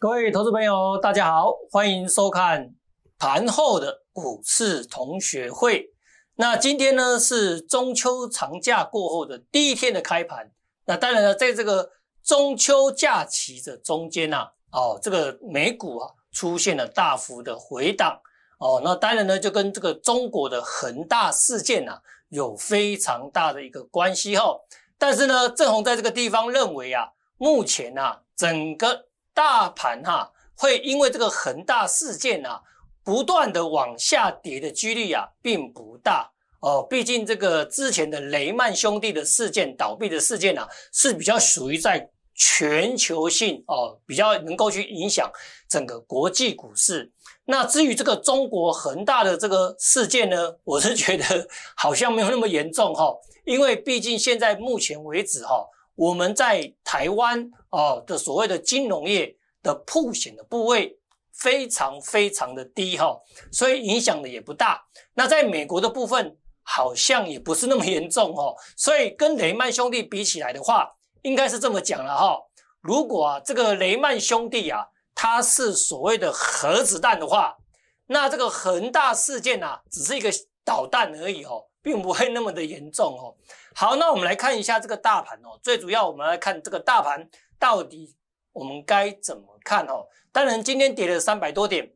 各位投资朋友，大家好，欢迎收看盘后的股市同学会。那今天呢是中秋长假过后的第一天的开盘。那当然呢，在这个中秋假期的中间呢，哦，这个美股啊出现了大幅的回档。哦，那当然呢，就跟这个中国的恒大事件啊、有非常大的一个关系哈。但是呢，郑红在这个地方认为啊，目前啊整个大盘哈会因为这个恒大事件啊，不断的往下跌的几率啊，并不大哦。毕竟这个之前的雷曼兄弟的事件倒闭的事件啊，是比较属于在全球性哦，比较能够去影响整个国际股市。那至于这个中国恒大的这个事件呢，我是觉得好像没有那么严重哈，因为毕竟现在目前为止哈，我们在台湾哦的所谓的金融业。的破险的部位非常非常的低哈，所以影响的也不大。那在美国的部分好像也不是那么严重哦，所以跟雷曼兄弟比起来的话，应该是这么讲了哈。如果啊这个雷曼兄弟啊，它是所谓的核子弹的话，那这个恒大事件呐，只是一个导弹而已哦，并不会那么的严重哦。好，那我们来看一下这个大盘哦，最主要我们来看这个大盘到底。我们该怎么看哦？当然，今天跌了三百多点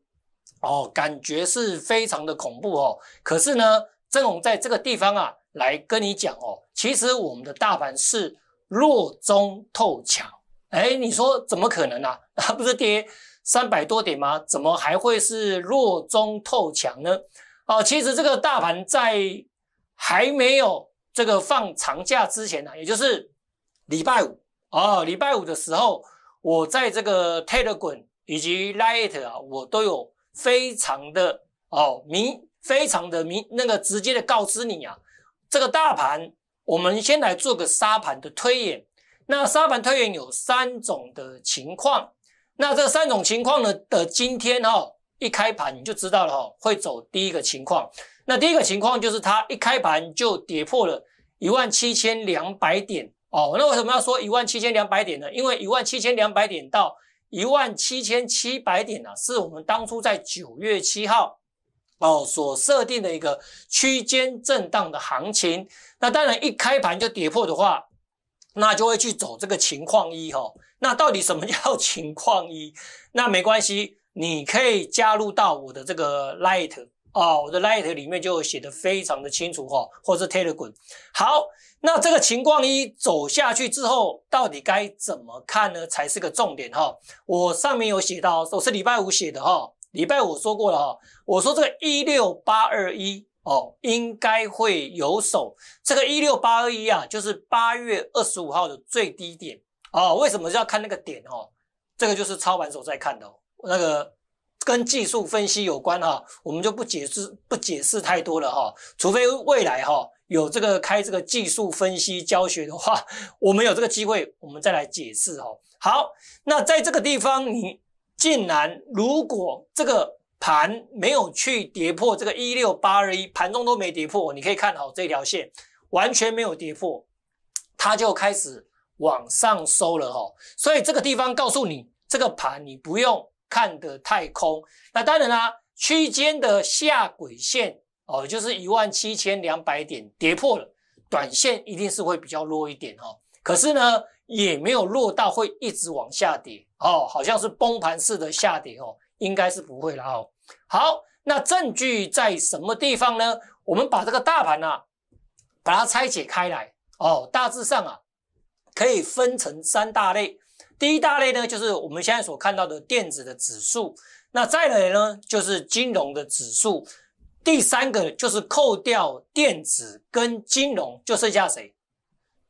哦，感觉是非常的恐怖哦。可是呢，正宏在这个地方啊，来跟你讲哦，其实我们的大盘是弱中透强。哎，你说怎么可能呢？不是跌三百多点吗？怎么还会是弱中透强呢？哦，其实这个大盘在还没有这个放长假之前呢，也就是礼拜五哦，礼拜五的时候。我在这个 Telegram 以及 Light 啊，我都有非常的哦明，非常的明那个直接的告知你啊，这个大盘我们先来做个沙盘的推演。那沙盘推演有三种的情况，那这三种情况呢的今天哈一开盘你就知道了哈，会走第一个情况。那第一个情况就是它一开盘就跌破了一万七千两百点。哦，那为什么要说一万七千两百点呢？因为一万七千两百点到一万七千七百点呢，是我们当初在九月七号，哦所设定的一个区间震荡的行情。那当然一开盘就跌破的话，那就会去走这个情况一哈。那到底什么叫情况一？那没关系，你可以加入到我的这个 light。啊，我的 Light 里面就写的非常的清楚哈，或是 Telegram。好，那这个情况一走下去之后，到底该怎么看呢？才是个重点哈。我上面有写到，我是礼拜五写的哈，礼拜五说过了哈，我说这个一六八二一哦，应该会有手。这个一六八二一啊，就是八月二十五号的最低点哦。为什么就要看那个点哦？这个就是操盘手在看的哦，那个。跟技术分析有关哈，我们就不解释不解释太多了哈，除非未来哈有这个开这个技术分析教学的话，我们有这个机会，我们再来解释哈。好，那在这个地方，你竟然如果这个盘没有去跌破这个一六八二一，盘中都没跌破，你可以看好这条线完全没有跌破，它就开始往上收了哈。所以这个地方告诉你，这个盘你不用。看的太空，那当然啦，区间的下轨线哦，就是一万七千两百点跌破了，短线一定是会比较弱一点哦。可是呢，也没有弱到会一直往下跌哦，好像是崩盘式的下跌哦，应该是不会了哦。好，那证据在什么地方呢？我们把这个大盘呢，把它拆解开来哦，大致上啊，可以分成三大类。第一大类呢，就是我们现在所看到的电子的指数，那再来呢，就是金融的指数，第三个就是扣掉电子跟金融，就剩下谁？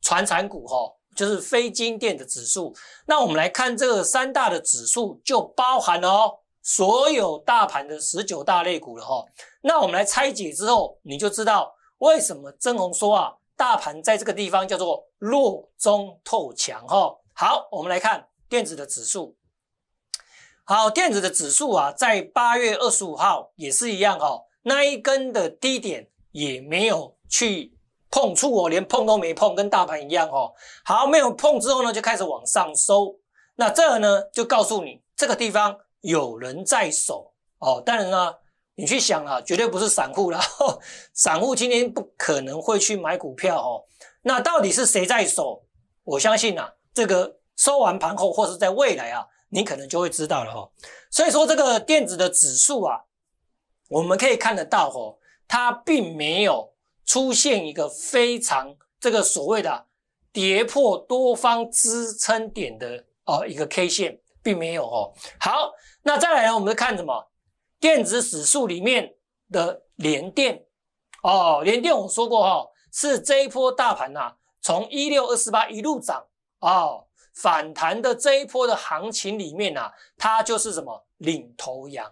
传产股哈，就是非金电的指数。那我们来看这三大的指数，就包含哦所有大盘的十九大类股了哈。那我们来拆解之后，你就知道为什么曾宏说啊，大盘在这个地方叫做弱中透强哈。好，我们来看电子的指数。好，电子的指数啊，在八月二十五号也是一样哦，那一根的低点也没有去碰触，哦，连碰都没碰，跟大盘一样哦。好，没有碰之后呢，就开始往上收。那这呢，就告诉你这个地方有人在守哦。当然呢，你去想啊，绝对不是散户啦，散户今天不可能会去买股票哦。那到底是谁在守？我相信啊。这个收完盘后，或是在未来啊，你可能就会知道了哈。所以说，这个电子的指数啊，我们可以看得到哦，它并没有出现一个非常这个所谓的跌破多方支撑点的哦一个 K 线，并没有哦。好，那再来呢，我们看什么？电子指数里面的联电哦，联电我说过哈，是这一波大盘呐，从一六二四八一路涨。哦，反弹的这一波的行情里面呢，它就是什么领头羊。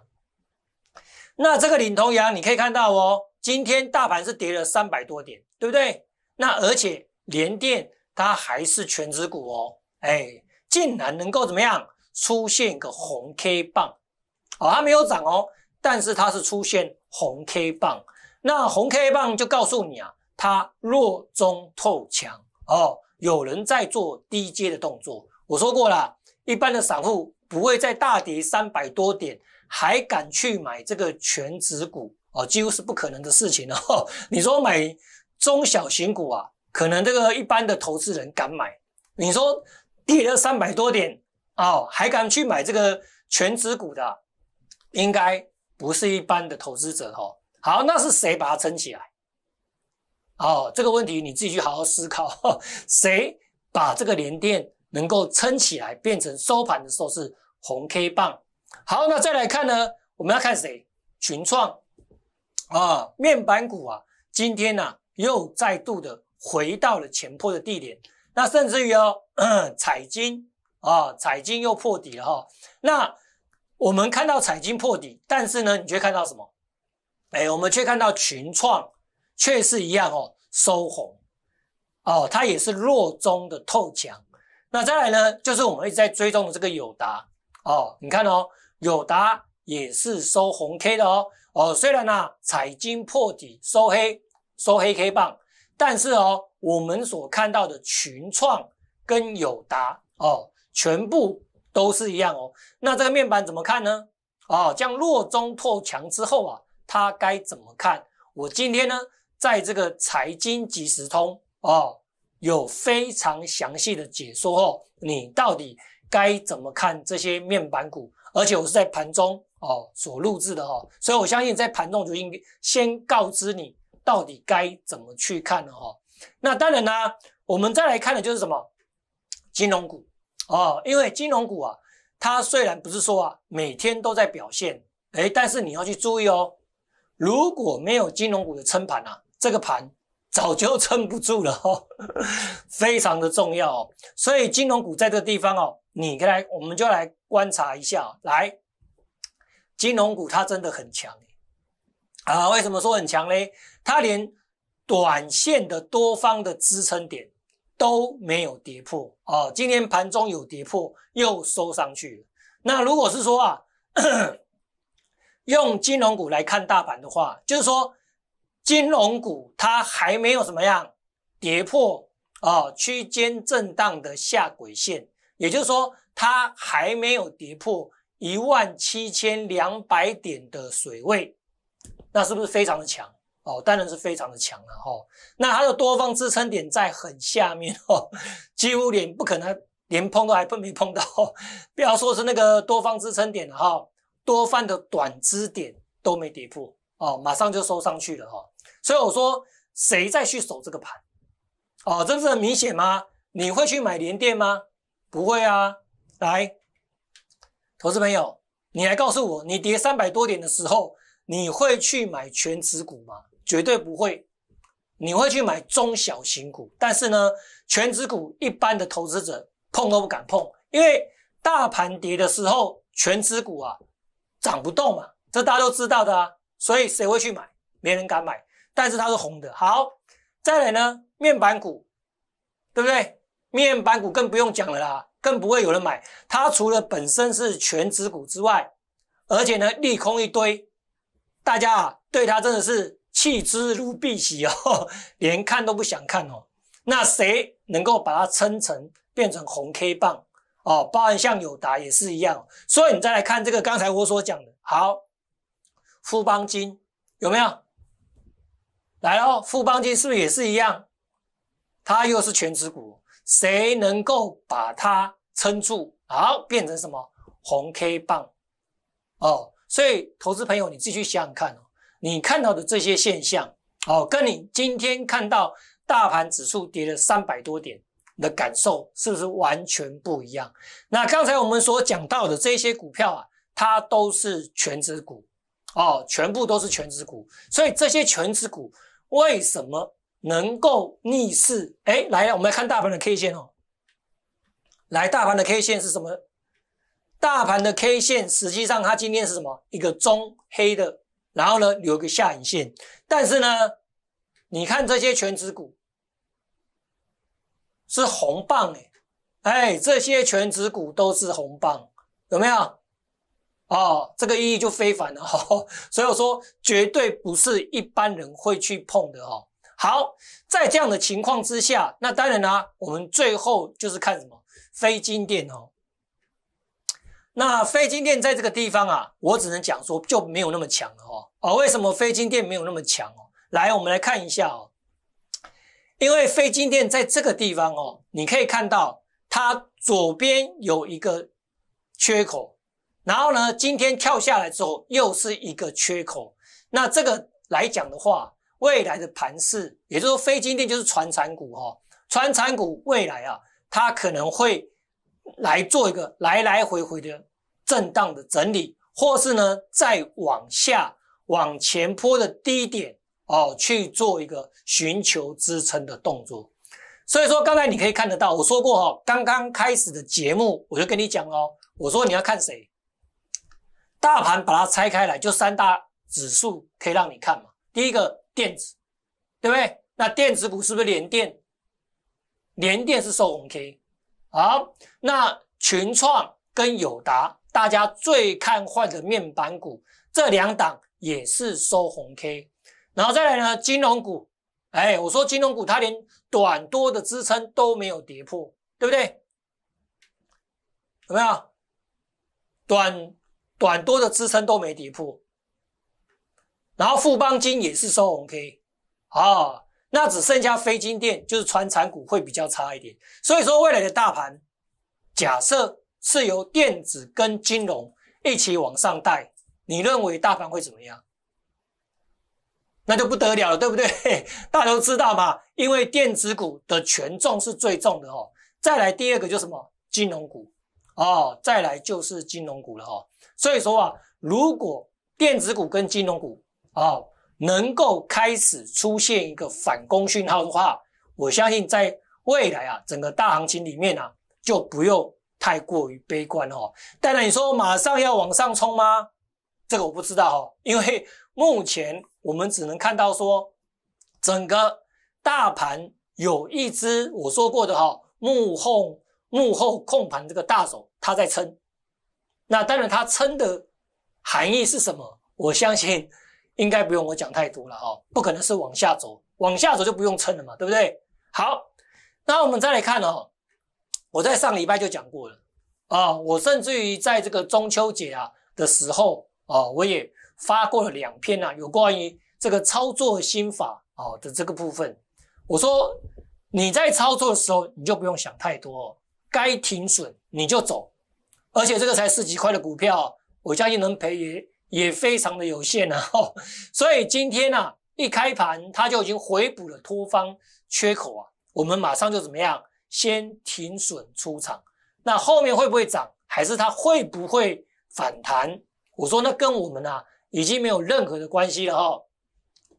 那这个领头羊，你可以看到哦，今天大盘是跌了三百多点，对不对？那而且联电它还是全指股哦，哎，竟然能够怎么样出现一个红 K 棒？哦，它没有涨哦，但是它是出现红 K 棒。那红 K 棒就告诉你啊，它弱中透强哦。有人在做低阶的动作，我说过了，一般的散户不会在大跌三百多点还敢去买这个全指股哦，几乎是不可能的事情哦。你说买中小型股啊，可能这个一般的投资人敢买。你说跌了三百多点哦，还敢去买这个全指股的，应该不是一般的投资者哦。好，那是谁把它撑起来？好，这个问题你自己去好好思考。谁把这个连电能够撑起来，变成收盘的时候是红 K 棒？好，那再来看呢，我们要看谁？群创啊，面板股啊，今天呢又再度的回到了前破的地点。那甚至于哦，彩晶啊，彩晶又破底了哈。那我们看到彩晶破底，但是呢，你却看到什么？哎，我们却看到群创。确是一样哦，收红哦，它也是弱中的透强。那再来呢，就是我们一直在追踪的这个友达哦，你看哦，友达也是收红 K 的哦哦，虽然呢彩金破底收黑，收黑 K 棒，但是哦，我们所看到的群创跟友达哦，全部都是一样哦。那这个面板怎么看呢？哦，这样弱中透强之后啊，它该怎么看？我今天呢？在这个财经即时通哦，有非常详细的解说哦。你到底该怎么看这些面板股？而且我是在盘中哦所录制的哈，所以我相信在盘中就应该先告知你到底该怎么去看了哈。那当然呢，我们再来看的就是什么金融股哦，因为金融股啊，它虽然不是说啊每天都在表现，哎，但是你要去注意哦，如果没有金融股的撑盘呐。这个盘早就撑不住了哦，非常的重要哦。所以金融股在这个地方哦，你来，我们就来观察一下。来，金融股它真的很强啊！为什么说很强嘞？它连短线的多方的支撑点都没有跌破哦。今天盘中有跌破，又收上去了。那如果是说啊，用金融股来看大盘的话，就是说。金融股它还没有怎么样跌破啊区间震荡的下轨线，也就是说它还没有跌破一万七千两百点的水位，那是不是非常的强哦？当然是非常的强了哈。那它的多方支撑点在很下面哦，几乎连不可能连碰都还碰没碰到，不要说是那个多方支撑点了哈，多方的短支点都没跌破哦，马上就收上去了哈。所以我说，谁再去守这个盘？哦，这不是很明显吗？你会去买联电吗？不会啊。来，投资朋友，你来告诉我，你跌三百多点的时候，你会去买全指股吗？绝对不会。你会去买中小型股，但是呢，全指股一般的投资者碰都不敢碰，因为大盘跌的时候，全指股啊涨不动嘛，这大家都知道的啊。所以谁会去买？没人敢买。但是它是红的，好，再来呢，面板股，对不对？面板股更不用讲了啦，更不会有人买。它除了本身是全职股之外，而且呢，利空一堆，大家啊，对它真的是弃之如敝屣哦，连看都不想看哦。那谁能够把它撑成变成红 K 棒？哦，包含像友达也是一样。所以你再来看这个刚才我所讲的，好，富邦金有没有？来了，富邦金是不是也是一样？它又是全值股，谁能够把它撑住？好，变成什么红 K 棒哦？所以，投资朋友你自己去想想看哦，你看到的这些现象哦，跟你今天看到大盘指数跌了三百多点的感受是不是完全不一样？那刚才我们所讲到的这些股票啊，它都是全值股哦，全部都是全值股，所以这些全值股。为什么能够逆势？哎，来了，我们来看大盘的 K 线哦。来，大盘的 K 线是什么？大盘的 K 线实际上它今天是什么？一个中黑的，然后呢留个下影线。但是呢，你看这些全指股是红棒哎，哎，这些全指股都是红棒，有没有？哦，这个意义就非凡了，所以我说绝对不是一般人会去碰的哦。好，在这样的情况之下，那当然啦，我们最后就是看什么非金电哦。那非金电在这个地方啊，我只能讲说就没有那么强了哦。哦，为什么非金电没有那么强哦？来，我们来看一下哦。因为非金电在这个地方哦，你可以看到它左边有一个缺口。然后呢，今天跳下来之后又是一个缺口。那这个来讲的话，未来的盘势，也就是说非金电就是传产股哈，传产股未来啊，它可能会来做一个来来回回的震荡的整理，或是呢再往下往前坡的低点哦去做一个寻求支撑的动作。所以说刚才你可以看得到，我说过哈，刚刚开始的节目我就跟你讲哦，我说你要看谁。大盘把它拆开来，就三大指数可以让你看嘛。第一个电子，对不对？那电子股是不是连电？连电是收红 K，好。那群创跟友达，大家最看坏的面板股，这两档也是收红 K。然后再来呢，金融股，哎，我说金融股它连短多的支撑都没有跌破，对不对？有没有短？管多的支撑都没跌破，然后富邦金也是收红 K，啊，那只剩下非金电，就是传产股会比较差一点。所以说未来的大盘，假设是由电子跟金融一起往上带，你认为大盘会怎么样？那就不得了了，对不对？大家都知道嘛，因为电子股的权重是最重的哦。再来第二个就是什么金融股，哦，再来就是金融股了哦。所以说啊，如果电子股跟金融股啊能够开始出现一个反攻讯号的话，我相信在未来啊整个大行情里面啊就不用太过于悲观哦。当然，你说马上要往上冲吗？这个我不知道哈，因为目前我们只能看到说整个大盘有一只我说过的哈幕后幕后控盘这个大手，他在撑。那当然，它撑的含义是什么？我相信应该不用我讲太多了哈，不可能是往下走，往下走就不用撑了嘛，对不对？好，那我们再来看哦，我在上礼拜就讲过了啊，我甚至于在这个中秋节啊的时候啊，我也发过了两篇啊，有关于这个操作心法啊的这个部分，我说你在操作的时候你就不用想太多，该停损你就走。而且这个才十几块的股票，我相信能赔也也非常的有限然哈。所以今天呢，一开盘它就已经回补了托方缺口啊。我们马上就怎么样？先停损出场。那后面会不会涨，还是它会不会反弹？我说那跟我们啊已经没有任何的关系了哈，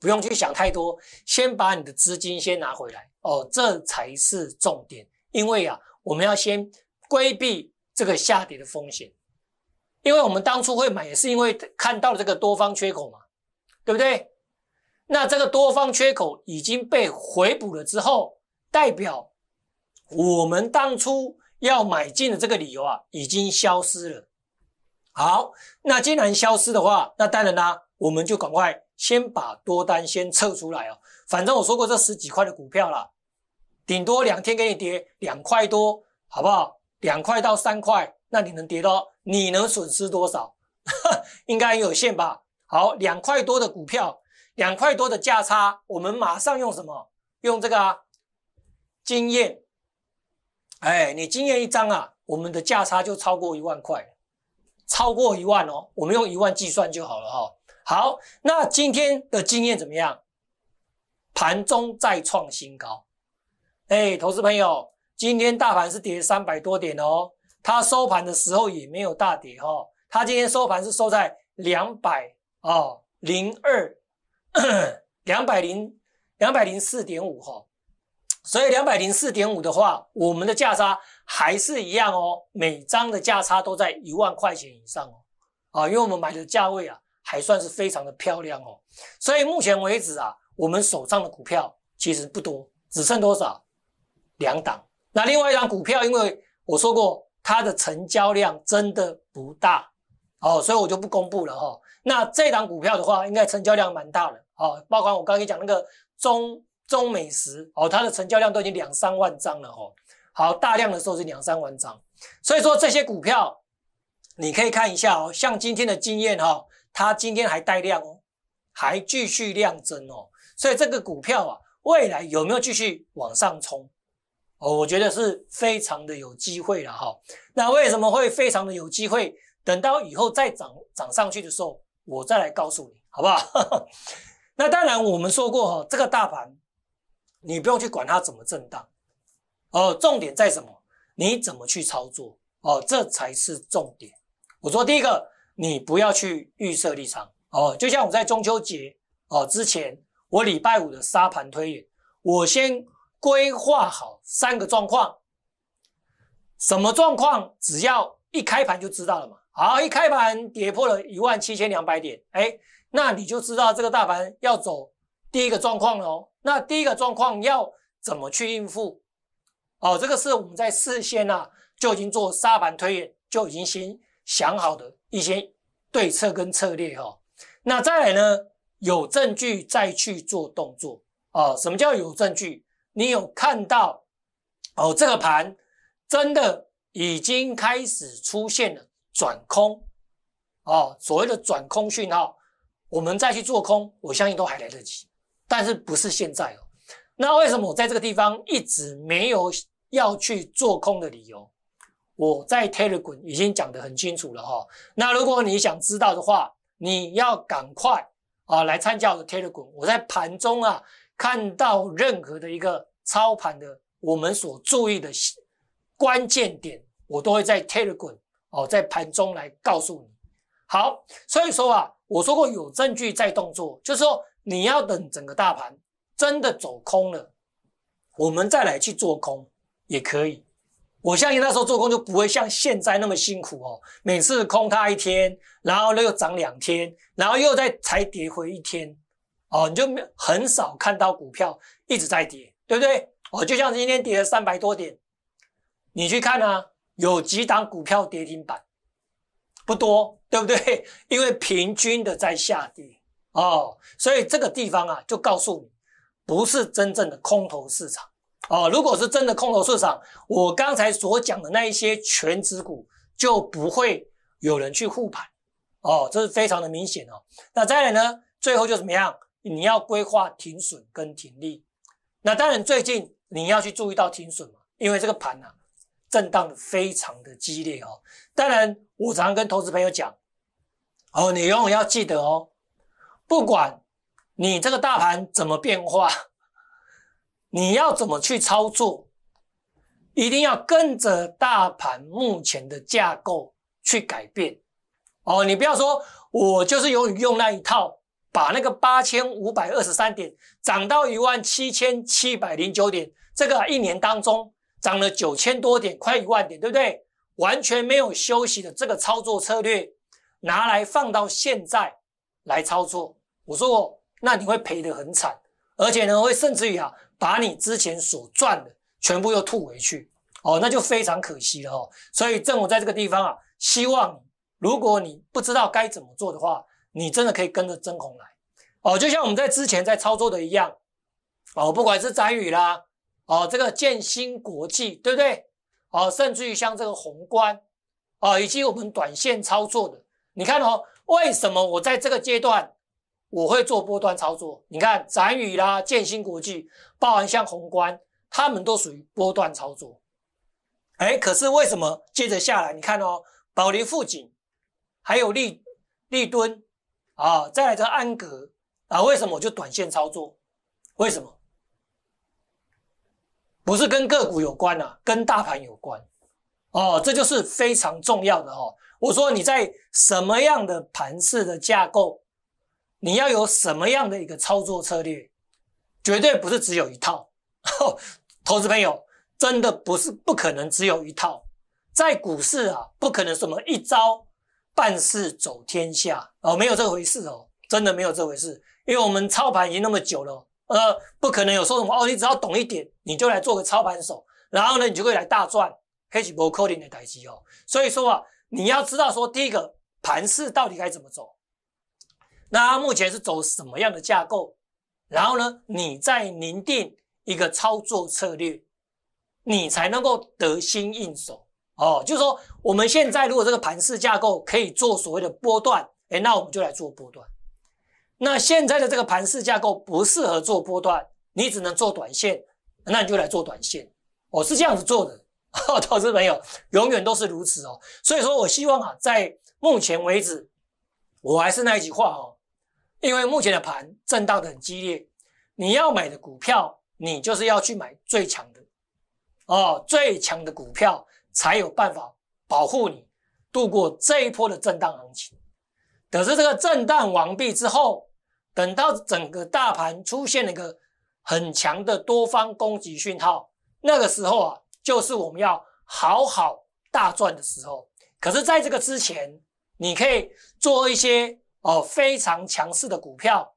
不用去想太多，先把你的资金先拿回来哦，这才是重点。因为啊，我们要先规避。这个下跌的风险，因为我们当初会买，也是因为看到了这个多方缺口嘛，对不对？那这个多方缺口已经被回补了之后，代表我们当初要买进的这个理由啊，已经消失了。好，那既然消失的话，那当然啦，我们就赶快先把多单先撤出来哦。反正我说过这十几块的股票啦，顶多两天给你跌两块多，好不好？两块到三块，那你能跌到？你能损失多少？应该有限吧。好，两块多的股票，两块多的价差，我们马上用什么？用这个经验。哎，你经验一张啊，我们的价差就超过一万块，超过一万哦，我们用一万计算就好了哈。好，那今天的经验怎么样？盘中再创新高。哎，投资朋友。今天大盘是跌三百多点哦，它收盘的时候也没有大跌哈，它今天收盘是收在两百啊零二，两百零两百零四点五哈，所以两百零四点五的话，我们的价差还是一样哦，每张的价差都在一万块钱以上哦，啊，因为我们买的价位啊还算是非常的漂亮哦，所以目前为止啊，我们手上的股票其实不多，只剩多少两档。那另外一张股票，因为我说过它的成交量真的不大，哦，所以我就不公布了哈。那这档股票的话，应该成交量蛮大的，哦，包括我刚才讲那个中中美食，哦，它的成交量都已经两三万张了，哦，好大量的时候是两三万张，所以说这些股票你可以看一下哦，像今天的经验哈，它今天还带量哦，还继续量增哦，所以这个股票啊，未来有没有继续往上冲？哦，我觉得是非常的有机会了哈。那为什么会非常的有机会？等到以后再涨涨上去的时候，我再来告诉你，好不好？那当然，我们说过哈，这个大盘你不用去管它怎么震荡，哦，重点在什么？你怎么去操作？哦，这才是重点。我说第一个，你不要去预设立场哦。就像我在中秋节哦之前，我礼拜五的沙盘推演，我先规划好。三个状况，什么状况？只要一开盘就知道了嘛。好，一开盘跌破了一万七千两百点，哎，那你就知道这个大盘要走第一个状况了。那第一个状况要怎么去应付？哦，这个是我们在事先呢就已经做沙盘推演，就已经先想好的一些对策跟策略哈。那再来呢，有证据再去做动作哦，什么叫有证据？你有看到？哦，这个盘真的已经开始出现了转空哦，所谓的转空讯号，我们再去做空，我相信都还来得及，但是不是现在哦？那为什么我在这个地方一直没有要去做空的理由？我在 Telegram 已经讲得很清楚了哈。那如果你想知道的话，你要赶快啊来参加我的 Telegram。我在盘中啊看到任何的一个操盘的。我们所注意的关键点，我都会在 Telegram 哦，在盘中来告诉你。好，所以说啊，我说过有证据在动作，就是说你要等整个大盘真的走空了，我们再来去做空也可以。我相信那时候做空就不会像现在那么辛苦哦。每次空它一天，然后呢又涨两天，然后又再才跌回一天，哦，你就很少看到股票一直在跌，对不对？哦，就像今天跌了三百多点，你去看啊，有几档股票跌停板，不多，对不对？因为平均的在下跌哦，所以这个地方啊，就告诉你，不是真正的空头市场哦。如果是真的空头市场，我刚才所讲的那一些全值股就不会有人去护盘哦，这是非常的明显哦。那再来呢，最后就怎么样？你要规划停损跟停利。那当然最近。你要去注意到停损嘛？因为这个盘呢，震荡的非常的激烈哦。当然，我常跟投资朋友讲，哦，你永远要记得哦，不管你这个大盘怎么变化，你要怎么去操作，一定要跟着大盘目前的架构去改变。哦，你不要说我就是用用那一套，把那个八千五百二十三点涨到一万七千七百零九点。这个一年当中涨了九千多点，快一万点，对不对？完全没有休息的这个操作策略，拿来放到现在来操作，我说过，那你会赔得很惨，而且呢会甚至于啊，把你之前所赚的全部又吐回去，哦，那就非常可惜了哦。所以政府在这个地方啊，希望如果你不知道该怎么做的话，你真的可以跟着真武来，哦，就像我们在之前在操作的一样，哦，不管是展宇啦。哦，这个建新国际，对不对？哦，甚至于像这个宏观，啊，以及我们短线操作的，你看哦，为什么我在这个阶段我会做波段操作？你看，展宇啦，建新国际，包含像宏观，他们都属于波段操作。哎，可是为什么接着下来，你看哦，保利富锦，还有利利敦，啊，再来这安格，啊，为什么我就短线操作？为什么？不是跟个股有关呐，跟大盘有关哦，这就是非常重要的哦。我说你在什么样的盘式的架构，你要有什么样的一个操作策略，绝对不是只有一套。投资朋友，真的不是不可能只有一套，在股市啊，不可能什么一招半式走天下哦，没有这回事哦，真的没有这回事，因为我们操盘已经那么久了。呃，不可能有说什么哦，你只要懂一点，你就来做个操盘手，然后呢，你就会来大赚。黑市波可能的台机哦，所以说啊，你要知道说，第一个盘市到底该怎么走，那目前是走什么样的架构，然后呢，你在拟定一个操作策略，你才能够得心应手哦。就是说，我们现在如果这个盘市架构可以做所谓的波段，哎，那我们就来做波段。那现在的这个盘式架构不适合做波段，你只能做短线，那你就来做短线。我是这样子做的，投资朋友永远都是如此哦。所以说我希望啊，在目前为止，我还是那一句话哦，因为目前的盘震荡的很激烈，你要买的股票，你就是要去买最强的哦，最强的股票才有办法保护你度过这一波的震荡行情。可是这个震荡完毕之后。等到整个大盘出现了一个很强的多方攻击讯号，那个时候啊，就是我们要好好大赚的时候。可是，在这个之前，你可以做一些哦非常强势的股票，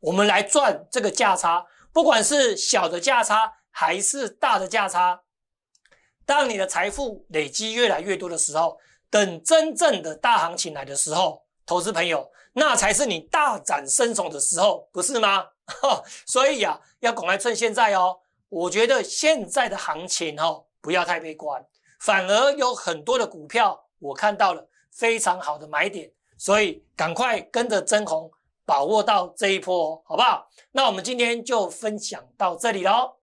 我们来赚这个价差，不管是小的价差还是大的价差。当你的财富累积越来越多的时候，等真正的大行情来的时候。投资朋友，那才是你大展身手的时候，不是吗？所以啊，要赶快趁现在哦！我觉得现在的行情哈，不要太悲观，反而有很多的股票我看到了非常好的买点，所以赶快跟着增红把握到这一波，好不好？那我们今天就分享到这里喽。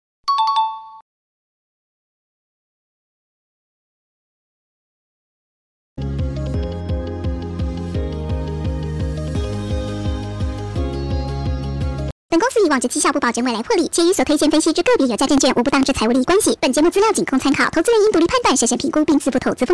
本公司以往其绩效不保证未来获利，且所推荐分析之个别有价证券无不当之财务利益关系。本节目资料仅供参考，投资人应独立判断、审慎评估并自负投资风险。